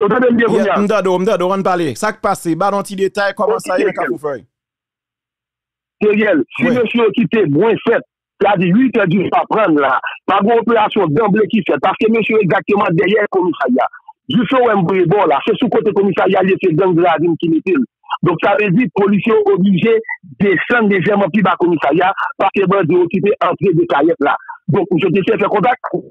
Mda do, mda do, ron pale, sak pase, bad an ti detay, koman sa yon kakou fwey. Seriel, si msè yon ki te brouen fèt, kwa di 8 an di fwa pran la, pa goun plè asyon dèm blè ki fèt, paske msè yon ekdaktèman dèyè yon komisaya. Jou son wèm brouen bon la, se sou kote komisaya lè fè dèm blè adim ki netil. Donk sa rezi, polisyon oblige desen de zèm an pi ba komisaya, paske brouen di yon ki te antre de kanyèp la. Donk msè yon te fè kontak pou.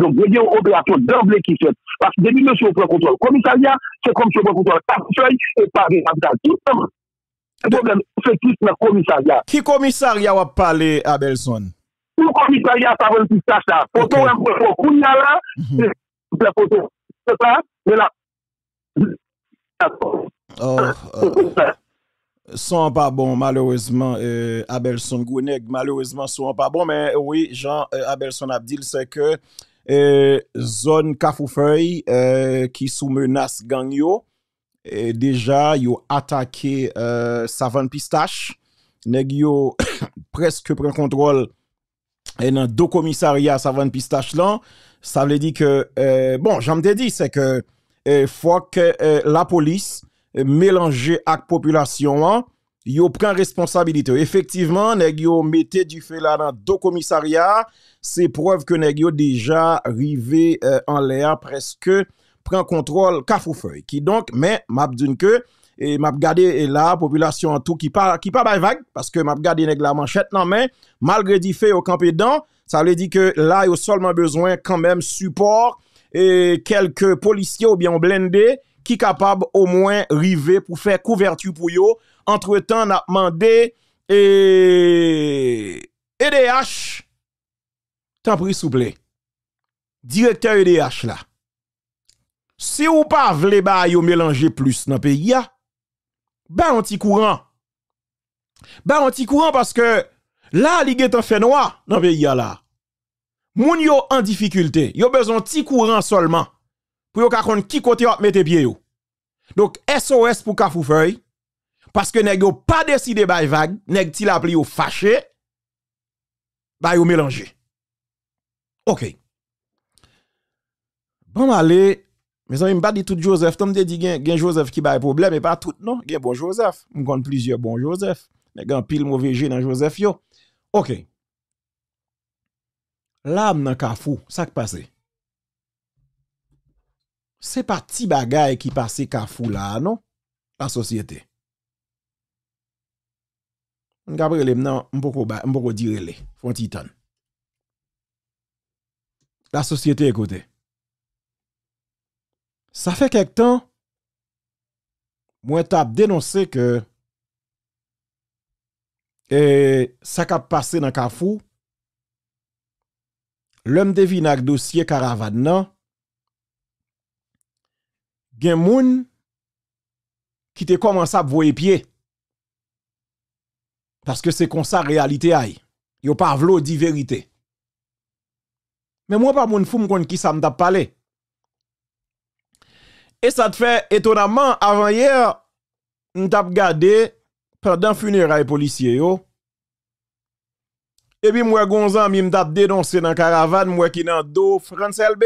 de gwenye ou operatou dèvle ki sè. Parse dèmine sou prekontrol komissaryat, se komissaryat prekontrol taktou sèy, se pari akta. Se problem, se tout mèr komissaryat. Ki komissaryat wap pale Abelson? Ou komissaryat sa venpou sèk la. Foto mèm prekontrol koun ya la, mèm prekontrol sèk la, mèm la. Sò an pa bon, malouèzman, Abelson Gounek, malouèzman, sou an pa bon, mèm, oui, Jean euh, Abelson Abdil, sèk, E, zone Cafoufeuille, qui sous menace gang yo. Et déjà, yo attaqué euh, Savane Pistache. Negio yo presque prend contrôle et dans deux commissariats Savane Pistache là. Ça veut dire que, bon, j'en te dit, c'est que faut que la police mélange avec population yo prend responsabilité. Effectivement, nèg yo mettez du feu là dans deux commissariats, c'est preuve que nèg déjà arrivé euh, en l'air presque prend contrôle Cafoufeuille. Qui donc mais m'a d'une que et m'a regardé la population en tout qui pas qui pas vague parce que m'a regardé nèg la manchette non main. malgré du fait au campé dedans, ça veut dire que là yo seulement besoin quand même support et quelques policiers ou bien blindés qui capable au moins arriver pour faire couverture pour yo entre-temps, on a demandé et eh, EDH, t'en prie s'il vous plaît. Directeur EDH là. Si ou pas vle ba mélanger plus dans le pays ben, ba un petit courant. Ba un petit courant parce que là est en fait noir dans le pays là. Moun yo en difficulté, yo besoin petit courant seulement pour yo ka ki côté yo mettre pied yo. Donc SOS pour Kafoufeuille parce que nèg pas décidé bay vague, nèg ti la pli yo fâché, bay yo mélangé. OK. Bon allez, mes amis, pas dit tout Joseph, Tom te dit gen, gen Joseph qui bay problème et pas tout non, gen bon Joseph, on plusieurs bon Joseph, mais gen pile mauvais jeu dans Joseph yo. OK. L'âme nan kafou, ça qui passe. C'est pas ti bagay qui passe kafou là, non? La société. Gabriel est maintenant un peu comme dire les font titan. La société écoutez, ça fait quelque temps, moi t'as dénoncé que et ça qu'a passé dans Kafou, l'homme devine un dossier caravane a gen moun qui te commencé à les pieds. Parce que c'est comme ça la réalité aille. Yo pas vlo di vérité. Mais moi pas mon fou qui ça m'a parlé. Et ça te fait étonnamment avant hier m't'a regardé pendant funérailles policiers yo. Et puis moi gonzan mi m'a dénoncé dans caravane moi qui dans dos France LB.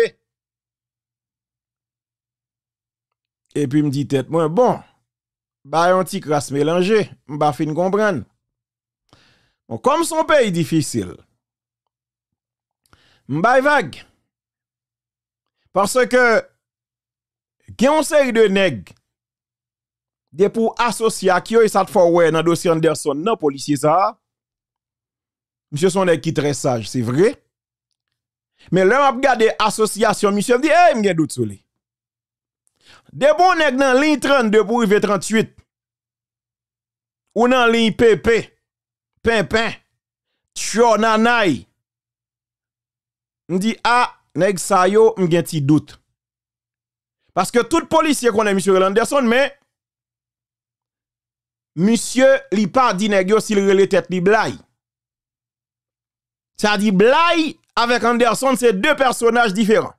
Et puis me dit tête moi bon ba un petit crasse mélangé, m'pa fin comprendre comme son pays difficile, m'bay vague. Parce que, qui ont série de nèg des pour associer à qui ont ça fait dans le dossier Anderson, non, policier ça. Monsieur son nèg qui est très sage, c'est vrai. Mais là, on regardé association, monsieur dit, hey, m'gen doute sur lui. Des bons nèg dans ligne 32 pour arriver 38. Ou dans l'IPP. PP. Pimpin, Tchonanay. me dit, ah, nèg sa yo, m'gen ti doute. Parce que tout policier connaît monsieur Anderson, mais monsieur li pas dit nèg yo s'il relè tête li blay. Ça dit blay avec Anderson, c'est deux personnages différents.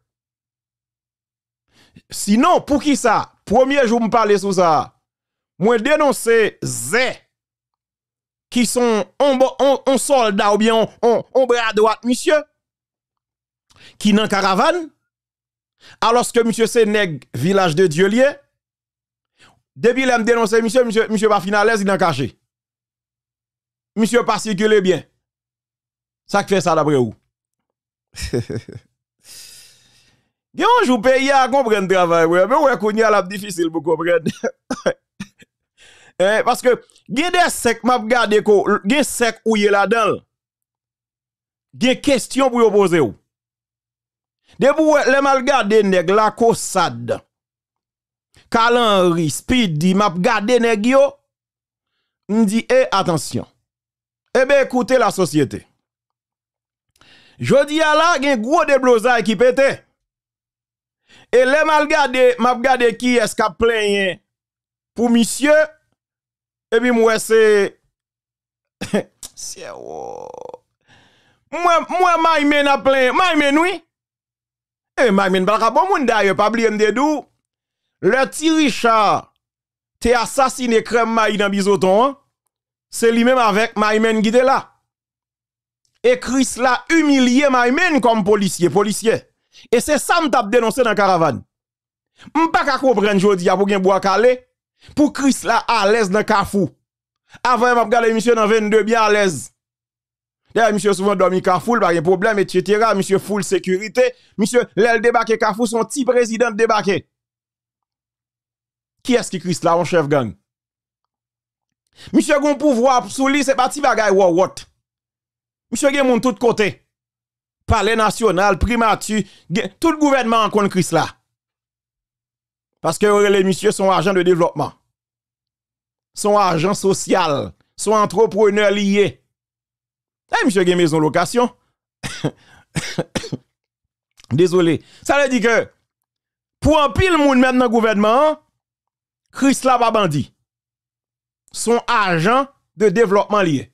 Sinon, pour qui ça? Premier jour me parler ça. Moi dénoncer Zé qui sont en, soldat ou bien en, bras à droite, monsieur, qui n'en caravane, alors que monsieur Sénègue, village de Dieu lié, depuis l'a dénoncé monsieur, monsieur, monsieur pas il n'en caché. Monsieur pas bien. Ça fait ça d'après vous. monsieur, yon jou monsieur, à travail, travail. monsieur, ouais, monsieur, à monsieur, monsieur, eh, parce que, gen des sec m'a gade ko, gen sec ou yé là-dedans. Gen question pou yo poser ou. Debout le mal gade nèg la ri, speed Speedy, m'a gade nèg yo. M'di eh attention. Eh ben écoutez la société. Jodi a la gen gros bloza qui pete. Et le mal gade, m'a gade qui est-ce qu'a plaigné pour monsieur et puis moi c'est c'est Moi moi Maïmen a plein, Maïmen oui. Et eh, Maïmen rapport bon monde d'ailleurs, pas oublier de dou. Le petit Richard t'es assassiné crème maï dans bisoton. Hein. C'est lui-même avec Maïmen qui était là. Et Chris l'a humilié Maïmen comme policier, policier. Et c'est ça m'tap dénoncé dans caravane. M'paka ka comprendre jodi a pour gen bois calé. Pour Chris là, à l'aise dans Kafou. Avant, il m'a regardé monsieur dans 22 bien à l'aise. D'ailleurs, monsieur souvent dormi Kafou, a de problème, etc. Monsieur full sécurité. Monsieur, l'aile débarqué Kafou, son petit président débarqué. Qui est-ce qui Chris là, mon chef gang? Monsieur gon pouvoir sous c'est pas petit bagay ou what? Monsieur gen moun tout côté. Palais national, primature, tout gouvernement en compte Chris là. Parce que les messieurs sont agents de développement. Sont agents social. Sont entrepreneurs liés. Eh, monsieur, une maison location. Désolé. Ça veut dire que, pour un pile monde maintenant gouvernement, Chris là pas bandit. Son de développement lié.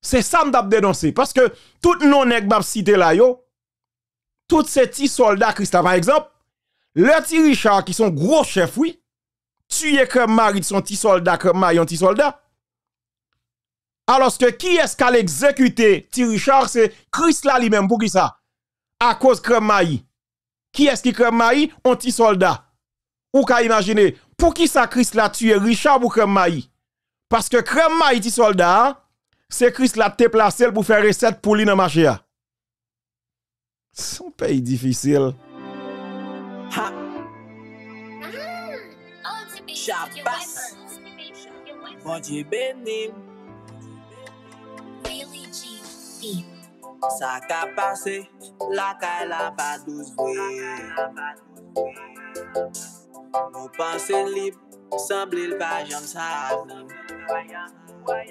C'est ça que je dénoncer. Parce que tout non nèg cité là yo, tous ces petits soldats Christophe, par exemple, le petit Richard, qui sont gros chefs, oui, tué comme mari de son petit soldat, comme mari petit soldat. Alors que qui est-ce qu'a exécuté petit Richard, c'est Chris là lui-même, pour qui ça? À cause crème mari. Qui est-ce qui crème mari? Un petit soldat. Ou qu'a imaginer, pour qui ça Christ l'a tué Richard ou comme mari? Parce que crème mari petit soldat, c'est Christ l'a placé pour faire recette pour lui dans marché. Ah. C'est un pays difficile. Ha! Chabas! Ah. Oh, bon diye benim! Really G! Sakap pase, lakay la pa douzwe Mou panse lip, sambli lpa jan sa ou Mou panse lip, sambli lpa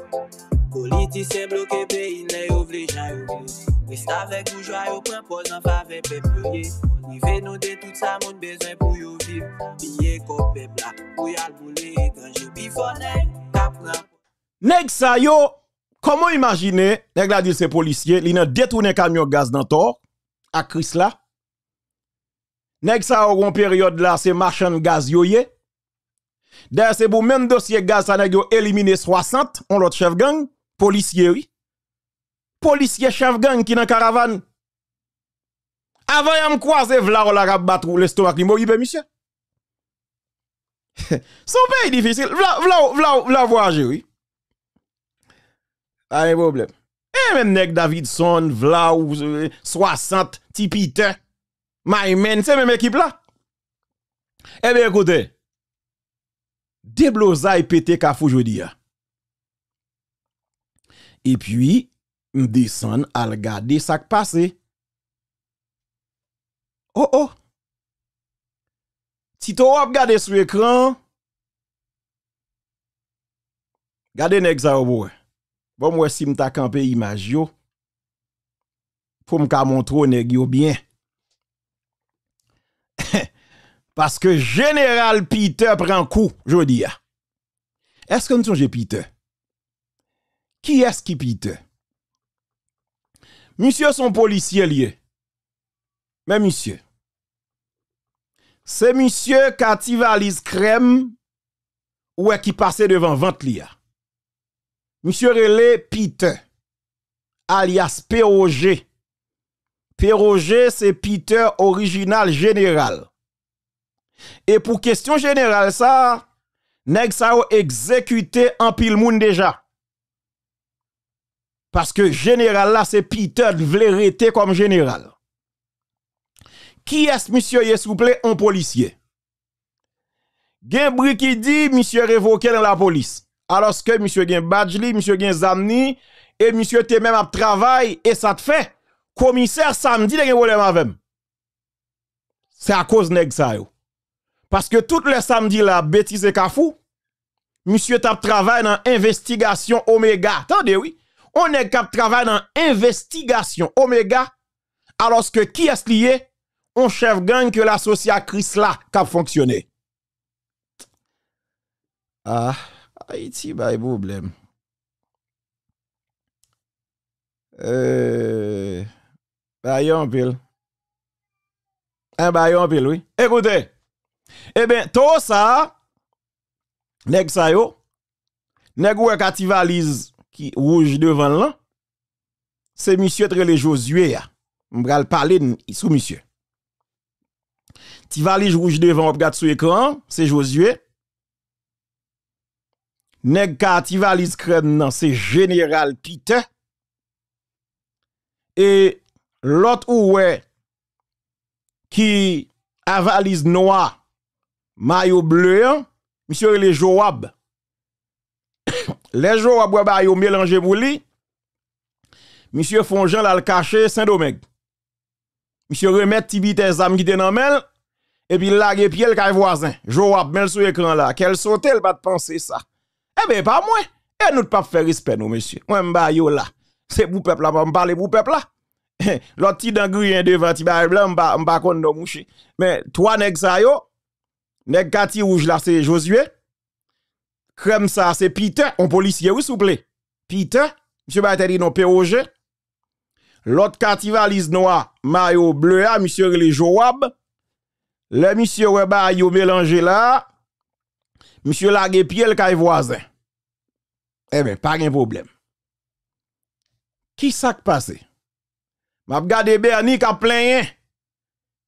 jan sa ou Politisyen bloke peyi ne yo vle jan yo vle Rest avek boujwa yo pren poz an fave pep yo ye Nive nou de tout sa moun bezwen pou yo viv Piye kop pep la pou yal boule etranje Bifone, tap nan Neg sa yo, koman imagine Neg la di se polisye, li nan detounen kamyon gaz nan tor A kris la Neg sa yo gon peryode la se marchan gaz yo ye Der se pou men dosye gaz sa neg yo elimine 60 On lot chef gang policier, oui. Policier chef gang qui dans caravane. Avant yam croisé vla ou la rap ou l'estomac li mouribe monsieur. Son pays difficile. Vla vla vla vla voyager oui. Pas de problème. Et eh, même nèg Davidson, vla ou 60 euh, My men, c'est même équipe là. Eh bien écoutez. Déblosaille pété kafou jodi et puis descend à regarder ça qui passe. Oh oh. Si tu regardes sur l'écran, regardez l'exemple. Bon moi si m'ta campé image yo pour m'ka montrer nèg yo bien. Parce que général Peter prend coup, je dis. Est-ce que nous sommes Peter qui est-ce qui pite? Monsieur son policier lié. Mais monsieur, c'est monsieur qui crème ou qui passait devant vente lia. Monsieur Relé Pite, alias Péroger, Péroger c'est Peter original général. Et pour question générale ça, nèg ça exécuté en pile moun déjà. Parce que général là, c'est Peter de comme général. Qui est-ce, monsieur, s'il vous plaît, un policier? Gen qui dit, monsieur révoqué dans la police. Alors que monsieur gen badjli, monsieur gen zamni, et monsieur te même à travail, et ça te fait. Commissaire samedi, de gen problème avec C'est à cause de ça Parce que toutes les samedi La bêtise kafou, monsieur tap travail dans investigation Omega. Attendez, oui on est cap travail dans investigation Omega, alors que qui est lié? On chef gang que l'associé à Chris là, cap fonctionné. Ah, Haïti, bah, problème. Euh, bah, a un pile. Eh, bah, un bah, yon pile, oui. Écoutez. Eh bien, tout ça, nèg sa yo, nèg ou qui rouge devant là, c'est monsieur Trelé Josué. M'bral parler sous monsieur. Ti valise rouge devant, on regarde sur écran, c'est Josué. Nèg ka Tivali valise c'est général Peter. Et l'autre ouais qui a valise noire, maillot bleu, hein, monsieur Trelé Joab. Les jours à bois avez mélangé pour lui. Monsieur Fonjean l'a caché Saint-Domingue. Monsieur remet Tibi tes amis qui dans mel et puis l'a pied le voisin. Joab mel sur écran là, qu'elle saute elle pas de penser ça. Eh ben pas moi. Et eh, nous pas faire respect nous monsieur. Moi m'ba yo là. C'est pour peuple là, me parler pour peuple là. L'autre petit dangrien devant ti blanc m'ba m'ba de mouché. Mais trois nèg ça yo, nèg kati rouge là c'est Josué. Comme ça, c'est Peter, un policier, oui, s'il vous plaît. Peter, monsieur Battery, non, P.O.G. L'autre cativaliste noir, ah, maillot bleu, ah, monsieur les Joab. Le monsieur Weba, ah, yo mélangé là. Monsieur Lague Piel, est voisin. Eh bien, pas de problème. Qui s'est qui passe? M'a regardé Bernie qui a plein. Hein?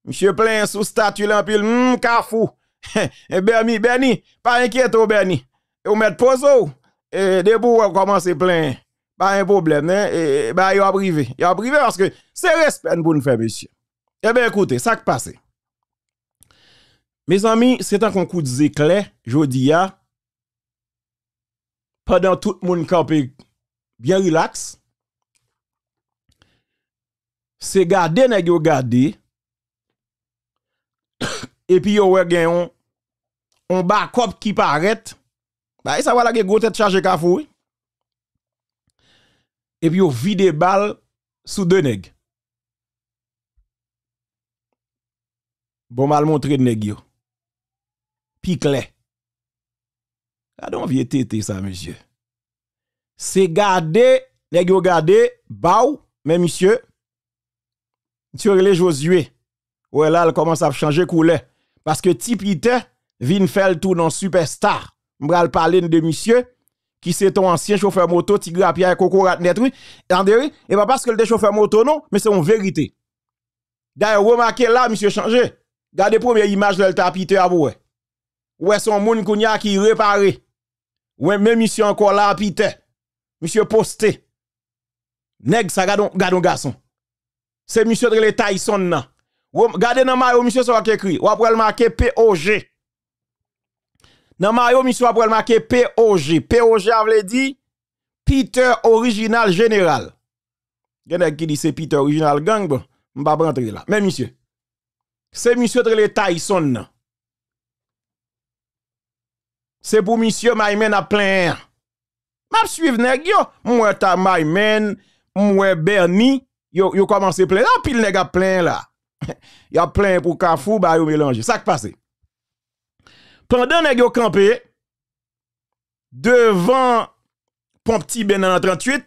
Monsieur plein sous statut là, pile, kafou. Hmm, eh, Bernie, Bernie, pas inquiète, oh, Bernie. Vous met pozo, et debout vous commencer plein. Pas un problème, hein? Et, bien, il a privé. Il a privé parce que c'est respect pour nous faire, monsieur. Eh bien, écoutez, ça qui passe. Mes amis, c'est un concours de éclairs, je dis, pendant tout le monde campé bien relax, c'est garder, nest garder, et puis, il y a un backup qui paraît. Bah, ça e va la gros tête chargée kafou. Et puis, on vide des balles sous deux nègres. Bon mal montré de nègre. Piclet. Regardez, vieux tété ça, monsieur. C'est garder, nègre garder, baou, mais monsieur. Monsieur les Josué. Ouais, là, elle commence à changer couleur. Parce que type vient faire le tour dans Superstar m'bral parler de monsieur qui c'est ton ancien chauffeur moto Tigre à Pierre Cocorat net oui et pas parce que le chauffeur moto non mais c'est une vérité d'ailleurs remarquez là monsieur changé regardez première image de tapité à vous ouais son moun kounya qui réparé ouais même monsieur encore là Peter monsieur posté nèg ça gadon un garçon c'est monsieur de l'état Tyson nan regardez dans maillot monsieur ça écrit ou après le marqué POG dans Mario, Monsieur après le marqué POG. POG, veut dit Peter Original Général. a qui dit c'est Peter Original Gang, vais pas rentrer là. Mais monsieur, c'est monsieur Trele Tyson. C'est pour monsieur Maïmen à plein. Je suivre venu. moi ta Maïmen, moi Bernie, yo yo commencé plein. Là, pile à plein là. y a plein pour Kafou bah yo mélanger. Ça qui passe. Pendant que vous campé, devant Pompti Ben en 38,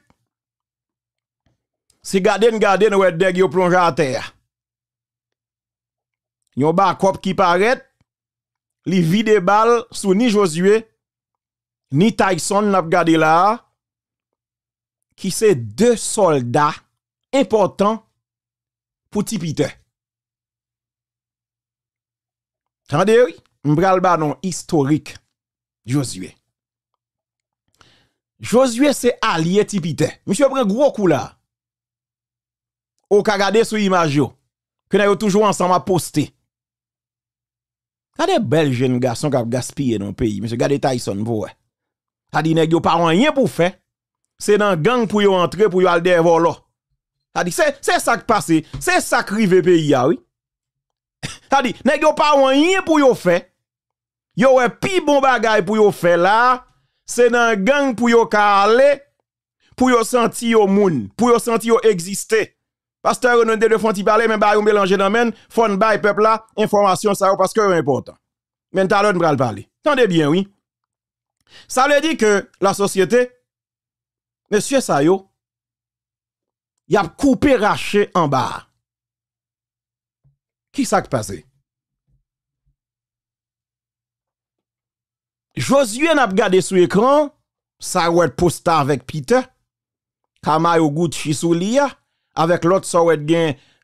c'est garder, garder, plongé à terre. un corps qui paraît, li vide balle sous ni Josué, ni Tyson qui c'est deux soldats importants pour Tipite. Tendez, oui? M'bral non historique Josué. Josué c'est allié tipité. Monsieur prend gros coup là. Au ka gade sou l'image yo. Que n'a toujours ensemble à poster. des bel jeune garçon qui a gaspillé dans le pays. Monsieur garde Tyson vous ouais. A dit les pas rien pour faire. C'est dans gang pour y entrer pour y aller voler. dit c'est ça qui passe, c'est ça qui rive pays ah oui. Ça dit, nèg yo pas rien pour yo faire. Yo wè pi bon bagay pour yo faire là, c'est dans gang pour yo ka pour yo senti yo moun, pour yo senti yo exister. Pasteur on de Fonti parler mais ba yo mélanger dans men, fon bay peuple là, information ça parce que c'est important. Mais tout à parler. Tendez bien oui. Ça veut dire que la société monsieur Sayo, y a coupé raché en bas. Qui s'est passé? Josué n'a pas regardé sur l'écran, sa va posta avec Peter, Kamayo Gucci sous l'IA, avec l'autre sa web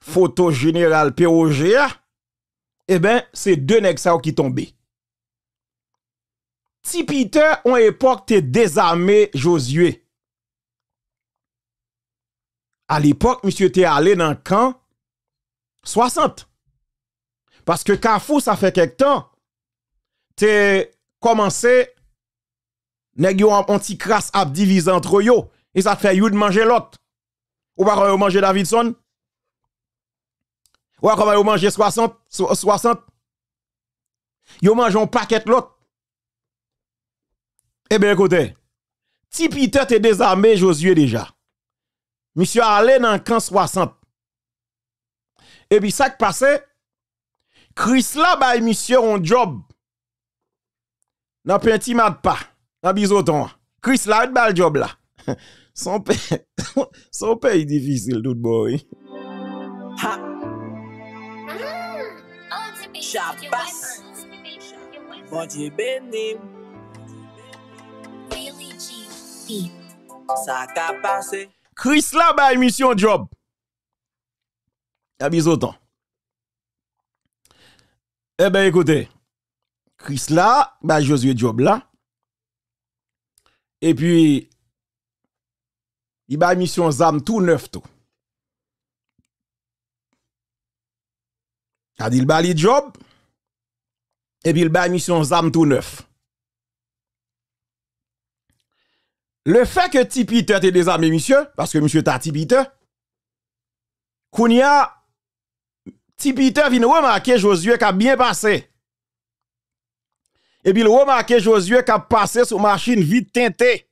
photo général POGA. Hein. Eh bien, c'est deux nègres ça qui tombé. Si Peter, en époque, t'es désarmé Josué. À l'époque, monsieur t'es allé dans le camp 60. Parce que Kafou, ça fait quelque temps, t'es commencé, nèg yo anti petit crasse à diviser entre yo, et ça fait you de manger l'autre. Ou pas manger Davidson? Ou pas manger 60, 60? Yo mange un paquet l'autre. Eh bien, écoutez, Peter est désarmé, Josué déjà. Monsieur allé dans le camp 60. Et puis, ça qui passait, Kris la ba emisyon job. N apen timat pa. Abizotan. Kris la et bal job la. Son pe, son pe yi difisil tout boy. Kris bon la ba emisyon job. Abizotan. Eh bien, écoutez, Chris là, bah, Josué Job là. Et puis, il va mission ZAM tout neuf tout. il bali job, et puis il bat mission ZAM tout neuf. Le fait que Tipeee te désarmé, monsieur, parce que monsieur t'a Tipeee, Kounia, Tipiter Peter vient remarquer Josué qui a bien passé. Et puis il remarque Josué qui a passé sur machine vite teintée.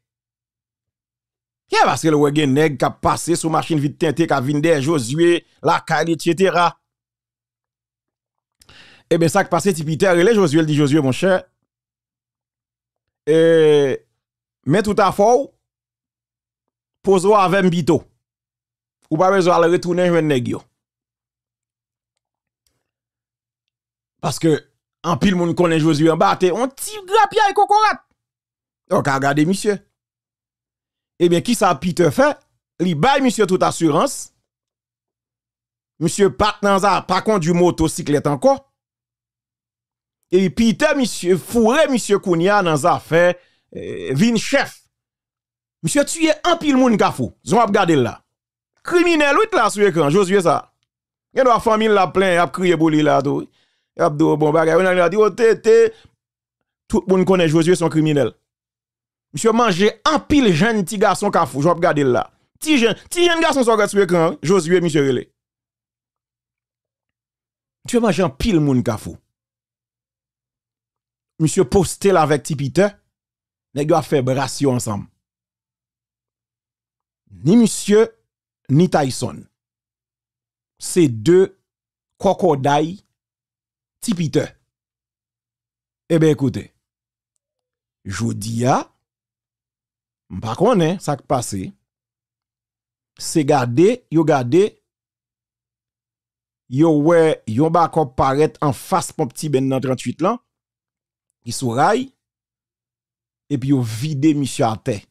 Qui est parce que le wege nègre qui a passé sur machine vite teintée, qui a de Josué, la Kali, etc. Et eh bien, ça qui passe, Tipiter, Peter, est Josué, il dit Josué, mon cher, et eh, mets tout à fort, pose-toi avec Mbito. Ou pas besoin de retourner un nèg Parce que, en pile, moun connaît Josué en bas, on tire grappia et kokorat. Donc, regardez, monsieur. Eh bien, qui ça Peter fait? Il baille, monsieur, toute assurance. Monsieur, pas dans ça, pas conduit motocyclette encore. Et Peter, monsieur, fourré, monsieur Kounia dans fait, euh, vin chef. Monsieur, tu es un pile moun kafou. Zon ap gade là. Criminel, oui, là, sur écran, Josué ça. Il y a famille la plein, ap a crié pour lui là, tout. Abdou, bon bagay, on a dit, tout le monde connaît Josué, son criminel. Monsieur mange un pile jeune petit garçon kafou, j'en regarde là. Petit jeune, petit jeune garçon sur l'écran, écran, Josué, monsieur Relé. Monsieur mange un pile moun kafou. Monsieur poste là avec Tipite, nèg a fait brassio ensemble. Ni monsieur, ni Tyson. C'est deux crocodiles Tipite. Eh bien, écoutez, je à, par contre, ça qui passe. C'est garder, yo garder, yo ouais, yo bakop paraît en face pour petit ben dans 38 là, qui ray, et puis yo vide monsieur à terre.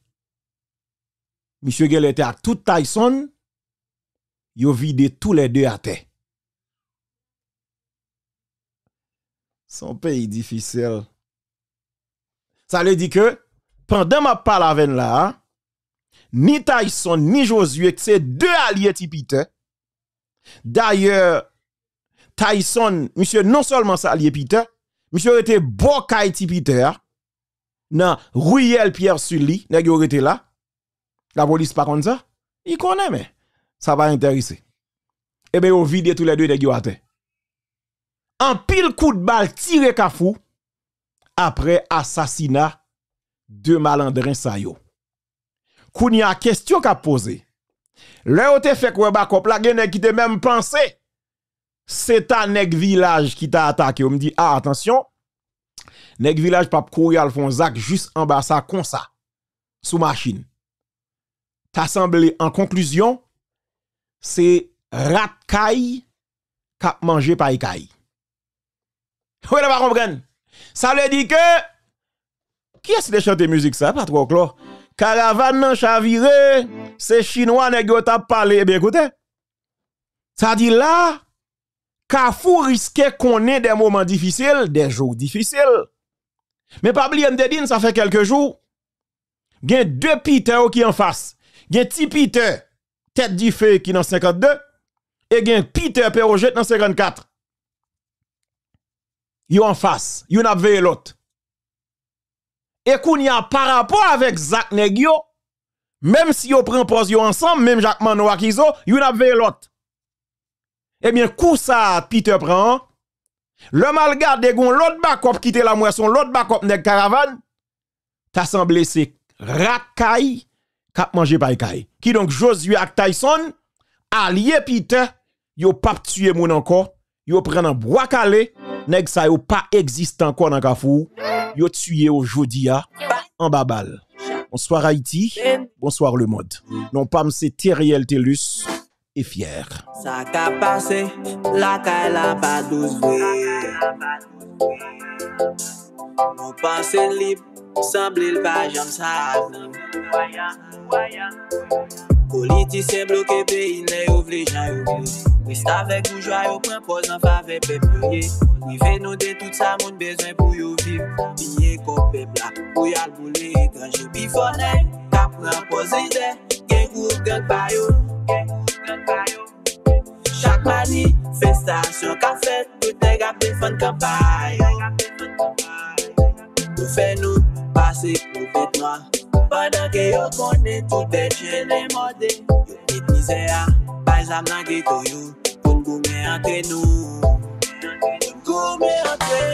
Monsieur Gel était à tout Tyson, yo vide tous les deux à terre. Son pays difficile. Ça veut dire que pendant ma parle là, ni Tyson ni Josué, c'est deux alliés Tipite. D'ailleurs, Tyson, monsieur, non seulement ça allié Peter, monsieur était beau Kaiti Peter, dans hein. Ruyel Pierre Sully, nèg était là. La police par contre, ça. Il connaît mais ça va intéresser. Eh bien, on vide tous les deux n'est-ce à un pile coup de balle tiré fou, après assassinat de malandrin Sayo. a question qu'a poser, Le te fait bakop la gene qui te même pensé c'est un village qui t'a attaqué. On me dit ah attention. nek village pas courir al juste en bas ça sous machine. T'as semblé en conclusion c'est rat qui kap mangé par vous ne pas comprendre. Ça veut dire que, qui est-ce qui chante musique ça? Pas trop clair. Caravane chaviré, c'est chinois qui t'a parlé. Eh bien, écoutez, ça dit là, Kafou risquait qu'on ait des moments difficiles, des jours difficiles. Mais pas oublier, Mdedine, ça fait quelques jours, il y a deux Peter qui en face. Il y a petit Peter, tête du feu qui est dans 52, et il y a Peter Perrojet dans 54 yon en face, yon n'a vu l'autre. Et a par rapport avec Zach Negio, même si yon prend pose ensemble, même Jacques Manoakizo Kizo, yo n'a veillé l'autre. Eh bien, coup ça, Peter prend, le malgarde gon l'autre backup qui te la moisson, l'autre backup n'est caravane, t'as semblé c'est racaille kap manger paikay. Qui donc Josué ak Tyson, allié Peter, yo pas tué moun encore, yo prend un bois calé, Neg sa yo pa existan kwa nan gafou, yo tuye yo jodi ya, an babal. Bonsoir Haiti, bonsoir le mod. Non pam se teriyel telus, e fyer. Politi se bloke pe inè yow vle jan yow blye Rist avèk wou jwa yow prempoz nan fave pep yoye Ni ve nou de tout sa moun bezwen pou yow vive Minye kopè blak pou yal bole e granje Bi fornè, ka prempoz lide, genk wou genk pa yow Chak manifestasyon ka fet pou te gapè fan kampay Ou fè nou pase pou petman Pada ke yo konen, tout e chen nou. Yo bit nize a, paiz am nage to you. Koum koum e a kwen nou. Koum e a kwen nou.